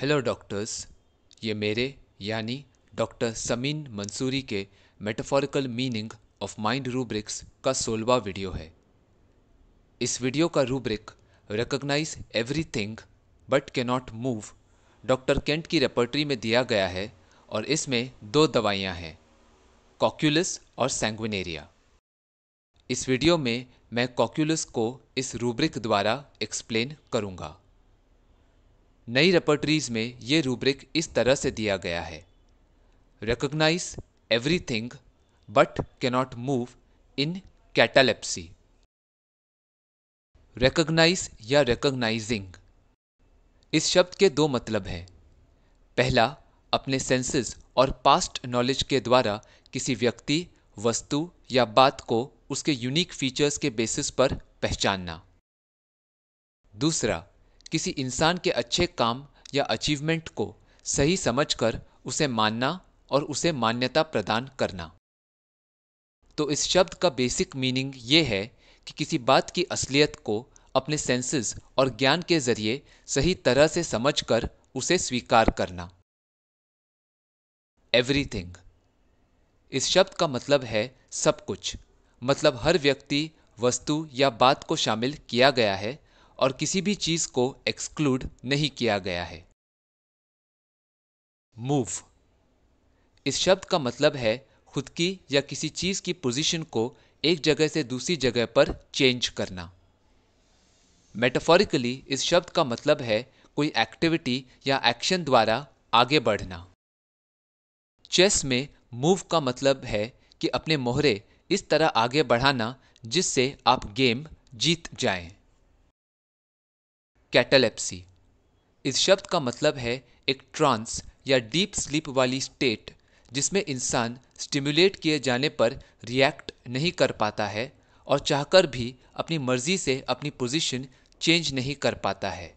Hello doctors ये मेरे यानी डॉक्टर समीन मंसूरी के metaphorical meaning of mind rubrics का सोलवा वीडियो है इस वीडियो का rubric recognise everything but can not move doctor Kent की रेपर्टरी में दिया गया है और इसमें दो दवाइयाँ हैं कॉक्यूलस और सेंग्विनेरिया इस वीडियो में मैं कॉक्यूलस को इस रूब्रिक द्वारा एक्सप्लेन करूँगा नई रेपर्टरीज में ये रूब्रिक इस तरह से दिया गया है recognise everything but cannot move in catalepsy recognise या रिकोगनाइजिंग इस शब्द के दो मतलब हैं पहला अपने सेंसेस और पास्ट नॉलेज के द्वारा किसी व्यक्ति वस्तु या बात को उसके यूनिक फीचर्स के बेसिस पर पहचानना दूसरा किसी इंसान के अच्छे काम या अचीवमेंट को सही समझकर उसे मानना और उसे मान्यता प्रदान करना तो इस शब्द का बेसिक मीनिंग ये है कि किसी बात की असलियत को अपने सेंसेस और ज्ञान के जरिए सही तरह से समझकर उसे स्वीकार करना एवरीथिंग इस शब्द का मतलब है सब कुछ मतलब हर व्यक्ति वस्तु या बात को शामिल किया गया है और किसी भी चीज को एक्सक्लूड नहीं किया गया है मूव इस शब्द का मतलब है खुद की या किसी चीज की पोजीशन को एक जगह से दूसरी जगह पर चेंज करना मेटाफोरिकली इस शब्द का मतलब है कोई एक्टिविटी या एक्शन द्वारा आगे बढ़ना चेस में मूव का मतलब है कि अपने मोहरे इस तरह आगे बढ़ाना जिससे आप गेम जीत जाएं। कैटलेप्सी इस शब्द का मतलब है एक ट्रांस या डीप स्लीप वाली स्टेट जिसमें इंसान स्टिम्युलेट किए जाने पर रिएक्ट नहीं कर पाता है और चाहकर भी अपनी मर्जी से अपनी पोजीशन चेंज नहीं कर पाता है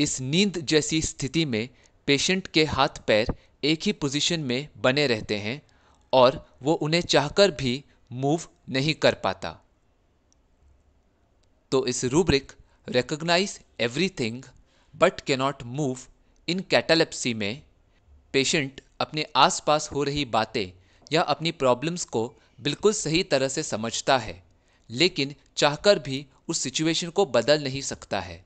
इस नींद जैसी स्थिति में पेशेंट के हाथ पैर एक ही पोजीशन में बने रहते हैं और वो उन्हें चाहकर भी मूव नहीं कर पाता तो इस rubric recognize everything but cannot move in catalepsy में पेशेंट अपने आसपास हो रही बातें या अपनी प्रॉब्लम्स को बिल्कुल सही तरह से समझता है लेकिन चाहकर भी उस सिचुएशन को बदल नहीं सकता है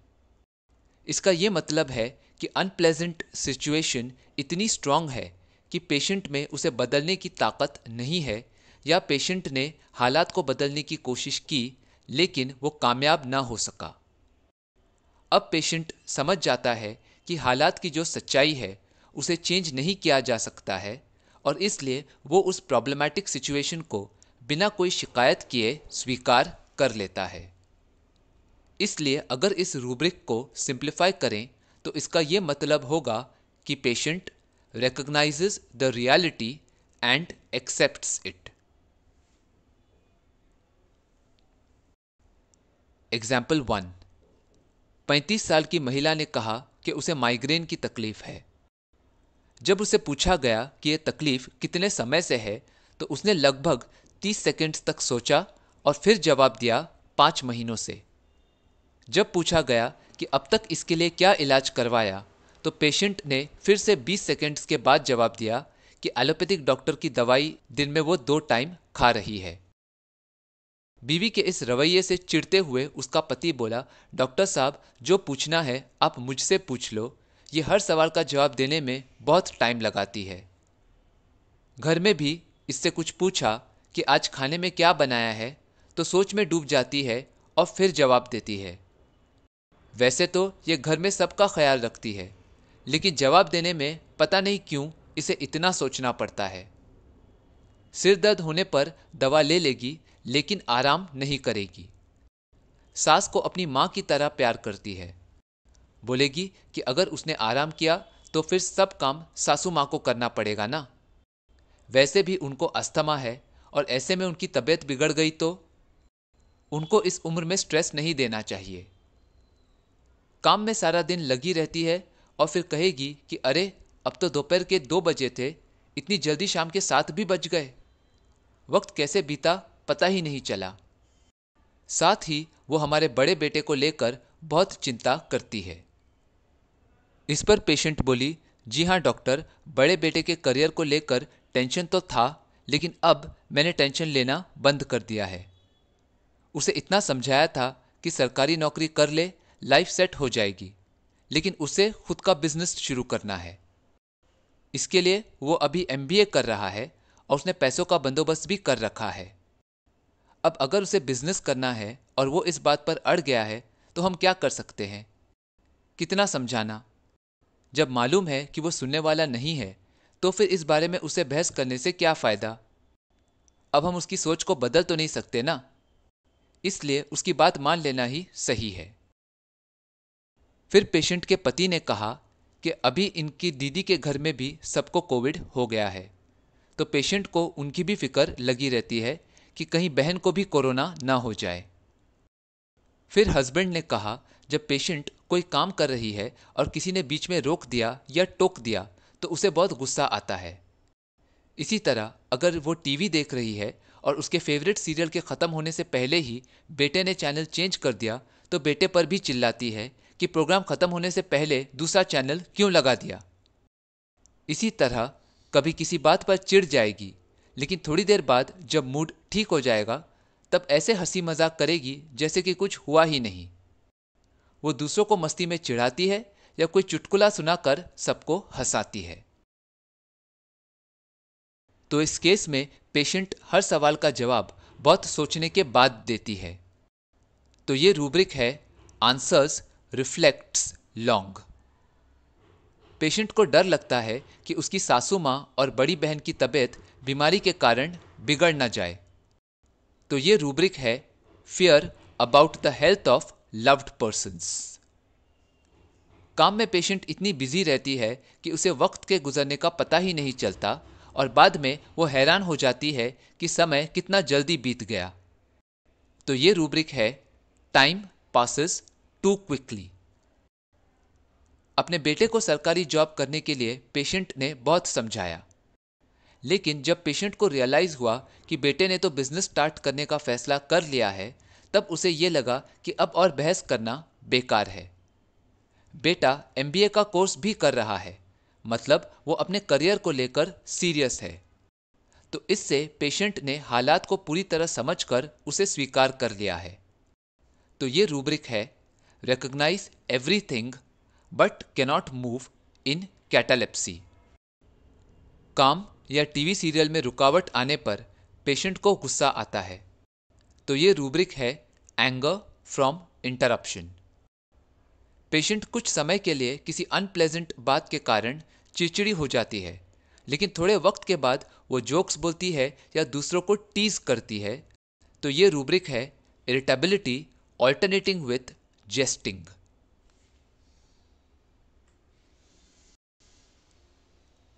इसका ये मतलब है कि अनप्लेजेंट सिचुएशन इतनी स्ट्रांग है कि पेशेंट में उसे बदलने की ताकत नहीं है या पेशेंट ने हालात को बदलने की कोशिश की लेकिन वो कामयाब ना हो सका अब पेशेंट समझ जाता है कि हालात की जो सच्चाई है उसे चेंज नहीं किया जा सकता है और इसलिए वो उस प्रॉब्लमैटिक सिचुएशन को बिना कोई शिकायत किए स्वीकार कर लेता है इसलिए अगर इस रूब्रिक को सिंप्लीफाई करें तो इसका ये मतलब होगा कि patient recognises the reality and accepts it example one 35 साल की महिला ने कहा कि उसे माइग्रेन की तकलीफ है जब उसे पूछा गया कि यह तकलीफ कितने समय से है तो उसने लगभग तीस सेकेंड्स तक सोचा और फिर जवाब दिया पाँच महीनों से जब पूछा गया कि अब तक इसके लिए क्या इलाज करवाया तो पेशेंट ने फिर से 20 सेकेंड्स के बाद जवाब दिया कि एलोपैथिक डॉक्टर की दवाई दिन में वो दो टाइम खा रही है बीवी के इस रवैये से चिढ़ते हुए उसका पति बोला डॉक्टर साहब जो पूछना है आप मुझसे पूछ लो ये हर सवाल का जवाब देने में बहुत टाइम लगाती है घर में भी इससे कुछ पूछा कि आज खाने में क्या बनाया है तो सोच में डूब जाती है और फिर जवाब देती है वैसे तो ये घर में सबका ख्याल रखती है लेकिन जवाब देने में पता नहीं क्यों इसे इतना सोचना पड़ता है सिर दर्द होने पर दवा ले लेगी लेकिन आराम नहीं करेगी सास को अपनी माँ की तरह प्यार करती है बोलेगी कि अगर उसने आराम किया तो फिर सब काम सासू माँ को करना पड़ेगा ना वैसे भी उनको अस्थमा है और ऐसे में उनकी तबीयत बिगड़ गई तो उनको इस उम्र में स्ट्रेस नहीं देना चाहिए काम में सारा दिन लगी रहती है और फिर कहेगी कि अरे अब तो दोपहर के दो बजे थे इतनी जल्दी शाम के सात भी बज गए वक्त कैसे बीता पता ही नहीं चला साथ ही वो हमारे बड़े बेटे को लेकर बहुत चिंता करती है इस पर पेशेंट बोली जी हाँ डॉक्टर बड़े बेटे के करियर को लेकर टेंशन तो था लेकिन अब मैंने टेंशन लेना बंद कर दिया है उसे इतना समझाया था कि सरकारी नौकरी कर ले लाइफ सेट हो जाएगी लेकिन उसे खुद का बिजनेस शुरू करना है इसके लिए वो अभी एमबीए कर रहा है और उसने पैसों का बंदोबस्त भी कर रखा है अब अगर उसे बिजनेस करना है और वो इस बात पर अड़ गया है तो हम क्या कर सकते हैं कितना समझाना जब मालूम है कि वो सुनने वाला नहीं है तो फिर इस बारे में उसे बहस करने से क्या फ़ायदा अब हम उसकी सोच को बदल तो नहीं सकते ना इसलिए उसकी बात मान लेना ही सही है फिर पेशेंट के पति ने कहा कि अभी इनकी दीदी के घर में भी सबको कोविड हो गया है तो पेशेंट को उनकी भी फिक्र लगी रहती है कि कहीं बहन को भी कोरोना ना हो जाए फिर हस्बैंड ने कहा जब पेशेंट कोई काम कर रही है और किसी ने बीच में रोक दिया या टोक दिया तो उसे बहुत गुस्सा आता है इसी तरह अगर वो टीवी देख रही है और उसके फेवरेट सीरियल के ख़त्म होने से पहले ही बेटे ने चैनल चेंज कर दिया तो बेटे पर भी चिल्लाती है कि प्रोग्राम ख़त्म होने से पहले दूसरा चैनल क्यों लगा दिया इसी तरह कभी किसी बात पर चिढ़ जाएगी लेकिन थोड़ी देर बाद जब मूड ठीक हो जाएगा तब ऐसे हंसी मजाक करेगी जैसे कि कुछ हुआ ही नहीं वो दूसरों को मस्ती में चिढ़ाती है या कोई चुटकुला सुनाकर सबको हंसाती है तो इस केस में पेशेंट हर सवाल का जवाब बहुत सोचने के बाद देती है तो ये रूब्रिक है आंसर्स रिफ्लेक्ट्स लॉन्ग पेशेंट को डर लगता है कि उसकी सासू माँ और बड़ी बहन की तबीयत बीमारी के कारण बिगड़ ना जाए तो ये रूब्रिक है fear about the health of loved persons काम में पेशेंट इतनी बिजी रहती है कि उसे वक्त के गुजरने का पता ही नहीं चलता और बाद में वो हैरान हो जाती है कि समय कितना जल्दी बीत गया तो ये रूब्रिक है टाइम पासिस टू क्विकली अपने बेटे को सरकारी जॉब करने के लिए पेशेंट ने बहुत समझाया लेकिन जब पेशेंट को रियलाइज़ हुआ कि बेटे ने तो बिजनेस स्टार्ट करने का फैसला कर लिया है तब उसे ये लगा कि अब और बहस करना बेकार है बेटा एम का कोर्स भी कर रहा है मतलब वो अपने करियर को लेकर सीरियस है तो इससे पेशेंट ने हालात को पूरी तरह समझकर उसे स्वीकार कर लिया है तो ये रूब्रिक है recognise everything but cannot move in catalepsy काम या टीवी सीरियल में रुकावट आने पर पेशेंट को गुस्सा आता है तो ये रूब्रिक है एंगर फ्रॉम इंटरप्शन पेशेंट कुछ समय के लिए किसी अनप्लेजेंट बात के कारण चिड़चिड़ी हो जाती है लेकिन थोड़े वक्त के बाद वो जोक्स बोलती है या दूसरों को टीज करती है तो ये रूब्रिक है irritability alternating with jesting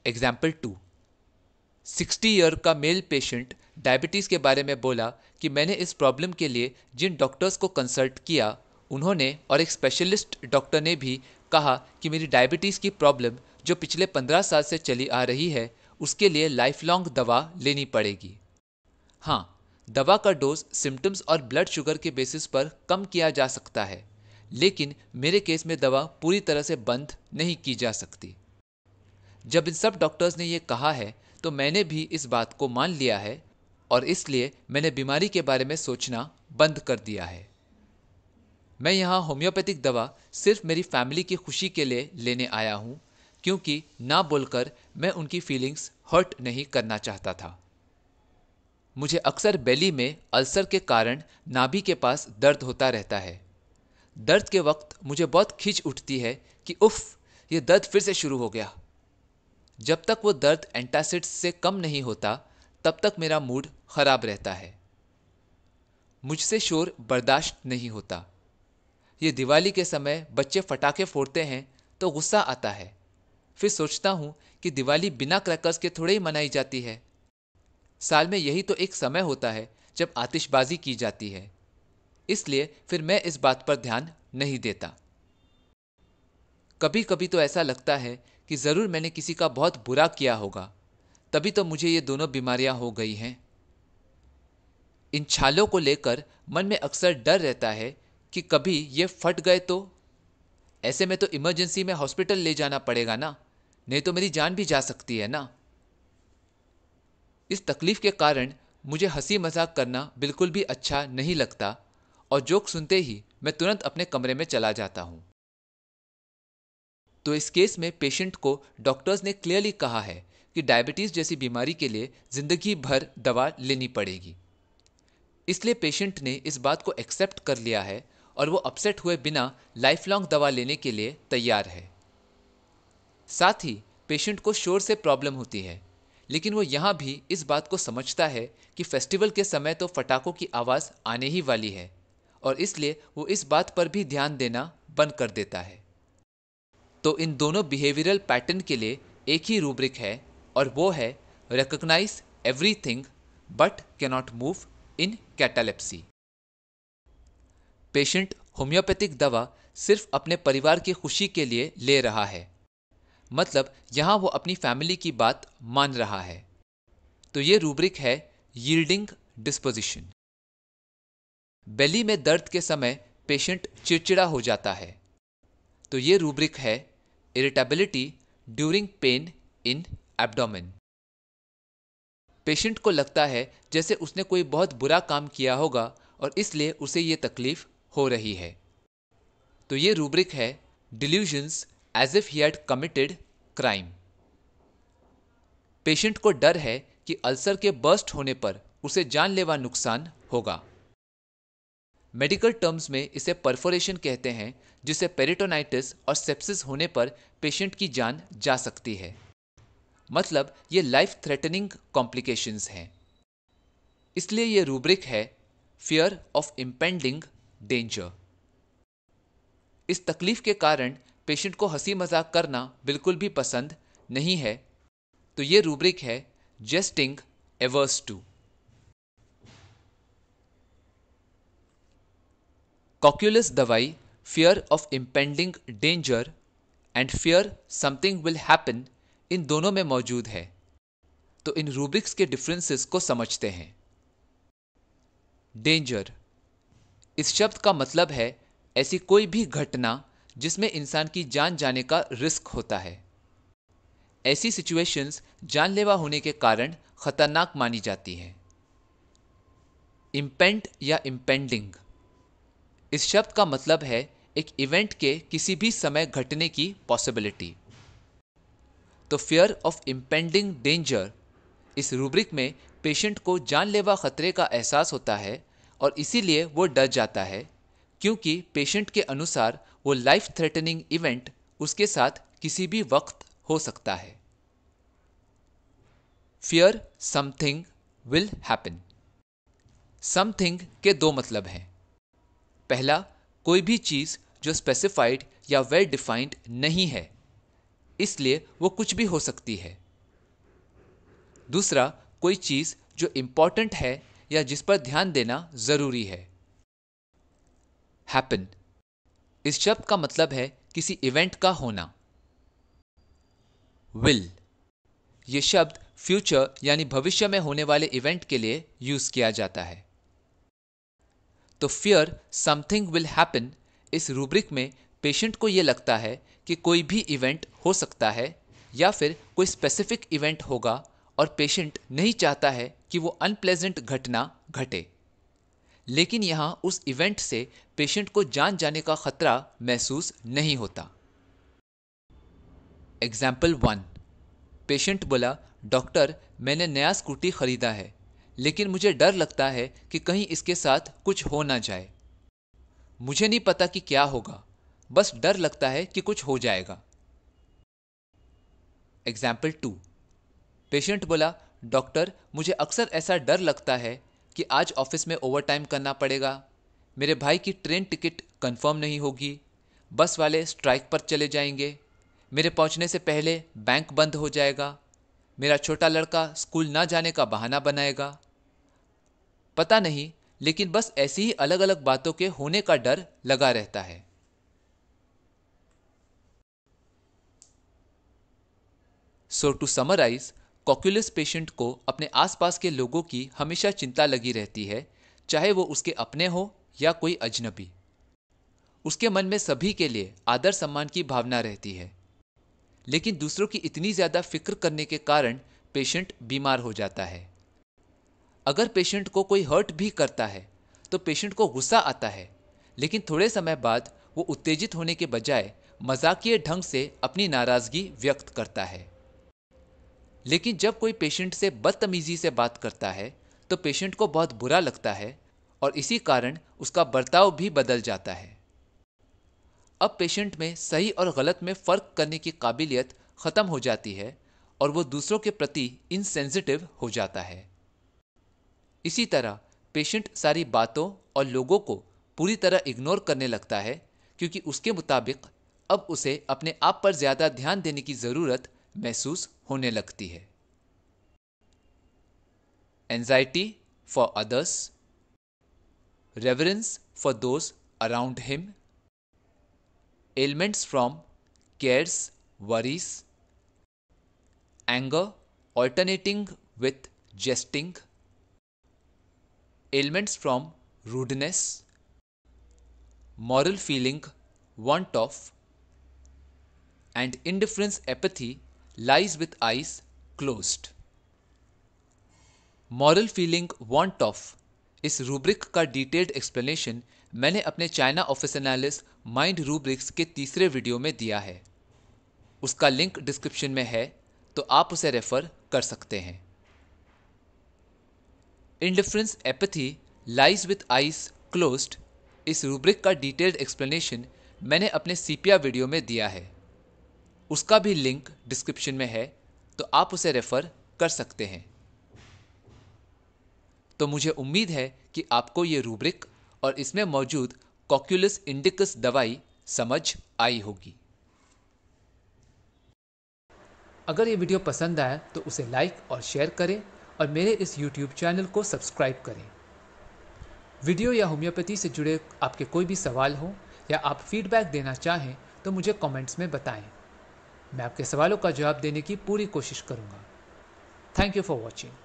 example two sixty year का मेल पेशेंट डायबिटीज़ के बारे में बोला कि मैंने इस प्रॉब्लम के लिए जिन डॉक्टर्स को कंसल्ट किया उन्होंने और एक स्पेशलिस्ट डॉक्टर ने भी कहा कि मेरी डायबिटीज़ की प्रॉब्लम जो पिछले पंद्रह साल से चली आ रही है उसके लिए लाइफ लॉन्ग दवा लेनी पड़ेगी हाँ दवा का डोज सिम्टम्स और ब्लड शुगर के बेसिस पर कम किया जा सकता है लेकिन मेरे केस में दवा पूरी तरह से बंद नहीं की जा सकती जब इन सब डॉक्टर्स ने यह कहा है तो मैंने भी इस बात को मान लिया है और इसलिए मैंने बीमारी के बारे में सोचना बंद कर दिया है मैं यहाँ होम्योपैथिक दवा सिर्फ मेरी फैमिली की खुशी के लिए लेने आया हूँ क्योंकि ना बोलकर मैं उनकी फीलिंग्स हर्ट नहीं करना चाहता था मुझे अक्सर बेली में अल्सर के कारण नाभि के पास दर्द होता रहता है दर्द के वक्त मुझे बहुत खींच उठती है कि उफ़ ये दर्द फिर से शुरू हो गया जब तक वो दर्द एंटासिड्स से कम नहीं होता तब तक मेरा मूड खराब रहता है मुझसे शोर बर्दाश्त नहीं होता ये दिवाली के समय बच्चे फटाखे फोड़ते हैं तो गुस्सा आता है फिर सोचता हूँ कि दिवाली बिना क्रैकर्स के थोड़े ही मनाई जाती है साल में यही तो एक समय होता है जब आतिशबाजी की जाती है इसलिए फिर मैं इस बात पर ध्यान नहीं देता कभी कभी तो ऐसा लगता है कि ज़रूर मैंने किसी का बहुत बुरा किया होगा तभी तो मुझे ये दोनों बीमारियां हो गई हैं इन छालों को लेकर मन में अक्सर डर रहता है कि कभी ये फट गए तो ऐसे में तो इमरजेंसी में हॉस्पिटल ले जाना पड़ेगा ना नहीं तो मेरी जान भी जा सकती है ना इस तकलीफ के कारण मुझे हंसी मजाक करना बिल्कुल भी अच्छा नहीं लगता और जोक सुनते ही मैं तुरंत अपने कमरे में चला जाता हूँ तो इस केस में पेशेंट को डॉक्टर्स ने क्लियरली कहा है कि डायबिटीज़ जैसी बीमारी के लिए ज़िंदगी भर दवा लेनी पड़ेगी इसलिए पेशेंट ने इस बात को एक्सेप्ट कर लिया है और वो अपसेट हुए बिना लाइफ लॉन्ग दवा लेने के लिए तैयार है साथ ही पेशेंट को शोर से प्रॉब्लम होती है लेकिन वो यहाँ भी इस बात को समझता है कि फेस्टिवल के समय तो फटाखों की आवाज़ आने ही वाली है और इसलिए वो इस बात पर भी ध्यान देना बंद कर देता है तो इन दोनों बिहेवियरल पैटर्न के लिए एक ही रूब्रिक है और वो है recognise everything but cannot move in catalepsy patient homeopathic दवा सिर्फ अपने परिवार की खुशी के लिए ले रहा है मतलब यहाँ वो अपनी फैमिली की बात मान रहा है तो ये रूब्रिक है यील्डिंग डिस्पोजिशन बेली में दर्द के समय पेशेंट चिड़चिड़ा हो जाता है तो ये रूब्रिक है irritability during pain in abdomen patient को लगता है जैसे उसने कोई बहुत बुरा काम किया होगा और इसलिए उसे ये तकलीफ हो रही है तो ये रूब्रिक है delusions as if he had committed crime patient को डर है कि अल्सर के बर्स्ट होने पर उसे जानलेवा नुकसान होगा मेडिकल टर्म्स में इसे परफोरेशन कहते हैं जिसे पेरिटोनाइटिस और सेप्सिस होने पर पेशेंट की जान जा सकती है मतलब ये लाइफ थ्रेटनिंग कॉम्प्लिकेशंस हैं इसलिए ये रूब्रिक है फियर ऑफ इम्पेंडिंग डेंजर इस तकलीफ के कारण पेशेंट को हंसी मजाक करना बिल्कुल भी पसंद नहीं है तो ये रूब्रिक है जस्टिंग एवर्स टू कॉक्यूलस दवाई fear of impending danger and fear something will happen in दोनों में मौजूद है तो इन रूबिक्स के डिफरेंसेस को समझते हैं डेंजर इस शब्द का मतलब है ऐसी कोई भी घटना जिसमें इंसान की जान जाने का रिस्क होता है ऐसी सिचुएशंस जानलेवा होने के कारण खतरनाक मानी जाती हैं इम्पेंट या इम्पेंडिंग इस शब्द का मतलब है एक इवेंट के किसी भी समय घटने की पॉसिबिलिटी तो फियर ऑफ इम्पेंडिंग डेंजर इस रूब्रिक में पेशेंट को जानलेवा खतरे का एहसास होता है और इसीलिए वो डर जाता है क्योंकि पेशेंट के अनुसार वो लाइफ थ्रेटनिंग इवेंट उसके साथ किसी भी वक्त हो सकता है fear something will happen something के दो मतलब हैं पहला कोई भी चीज़ जो स्पेसिफाइड या वेल डिफाइंड नहीं है इसलिए वो कुछ भी हो सकती है दूसरा कोई चीज़ जो इम्पॉर्टेंट है या जिस पर ध्यान देना ज़रूरी है हैपन इस शब्द का मतलब है किसी इवेंट का होना विल ये शब्द फ्यूचर यानी भविष्य में होने वाले इवेंट के लिए यूज़ किया जाता है तो फियर समथिंग विल हैपन इस रूब्रिक में पेशेंट को ये लगता है कि कोई भी इवेंट हो सकता है या फिर कोई स्पेसिफिक इवेंट होगा और पेशेंट नहीं चाहता है कि वो अनप्लेजेंट घटना घटे लेकिन यहाँ उस इवेंट से पेशेंट को जान जाने का खतरा महसूस नहीं होता एग्जाम्पल वन पेशेंट बोला डॉक्टर मैंने नया स्कूटी खरीदा है लेकिन मुझे डर लगता है कि कहीं इसके साथ कुछ हो ना जाए मुझे नहीं पता कि क्या होगा बस डर लगता है कि कुछ हो जाएगा एग्जाम्पल टू पेशेंट बोला डॉक्टर मुझे अक्सर ऐसा डर लगता है कि आज ऑफिस में ओवरटाइम करना पड़ेगा मेरे भाई की ट्रेन टिकट कंफर्म नहीं होगी बस वाले स्ट्राइक पर चले जाएंगे मेरे पहुंचने से पहले बैंक बंद हो जाएगा मेरा छोटा लड़का स्कूल ना जाने का बहाना बनाएगा पता नहीं लेकिन बस ऐसी ही अलग अलग बातों के होने का डर लगा रहता है so to summarise Cocculus patient को अपने आसपास के लोगों की हमेशा चिंता लगी रहती है चाहे वो उसके अपने हो या कोई अजनबी उसके मन में सभी के लिए आदर सम्मान की भावना रहती है लेकिन दूसरों की इतनी ज़्यादा फिक्र करने के कारण पेशेंट बीमार हो जाता है अगर पेशेंट को कोई हर्ट भी करता है तो पेशेंट को गुस्सा आता है लेकिन थोड़े समय बाद वो उत्तेजित होने के बजाय मजाकिय ढंग से अपनी नाराज़गी व्यक्त करता है लेकिन जब कोई पेशेंट से बदतमीज़ी से बात करता है तो पेशेंट को बहुत बुरा लगता है और इसी कारण उसका बर्ताव भी बदल जाता है अब पेशेंट में सही और गलत में फ़र्क करने की काबिलियत ख़त्म हो जाती है और वो दूसरों के प्रति इनसेंसिटिव हो जाता है इसी तरह पेशेंट सारी बातों और लोगों को पूरी तरह इग्नोर करने लगता है क्योंकि उसके मुताबिक अब उसे अपने आप पर ज़्यादा ध्यान देने की ज़रूरत महसूस होने लगती है anxiety for others reverence for those around him ailments from cares worries anger alternating with jesting ailments from rudeness, moral feeling, want of, and indifference apathy lies with eyes closed. Moral feeling want of इस rubric का detailed explanation मैंने अपने चाइना ऑफिस analysis mind rubrics के तीसरे video में दिया है उसका लिंक डिस्क्रिप्शन में है तो आप उसे रेफ़र कर सकते हैं indifference apathy lies with eyes closed इस रूब्रिक का डिटेल्ड एक्सप्लेनेशन मैंने अपने सीपिया वीडियो में दिया है उसका भी लिंक डिस्क्रिप्शन में है तो आप उसे रेफ़र कर सकते हैं तो मुझे उम्मीद है कि आपको ये रूब्रिक और इसमें मौजूद कॉक्यूलस इंडिकस दवाई समझ आई होगी अगर ये वीडियो पसंद आया तो उसे लाइक और शेयर करें और मेरे इस यूट्यूब चैनल को सब्सक्राइब करें वीडियो या होम्योपैथी से जुड़े आपके कोई भी सवाल हो या आप फीडबैक देना चाहें तो मुझे कमेंट्स में बताएं मैं आपके सवालों का जवाब देने की पूरी कोशिश करूँगा थैंक यू फॉर वॉचिंग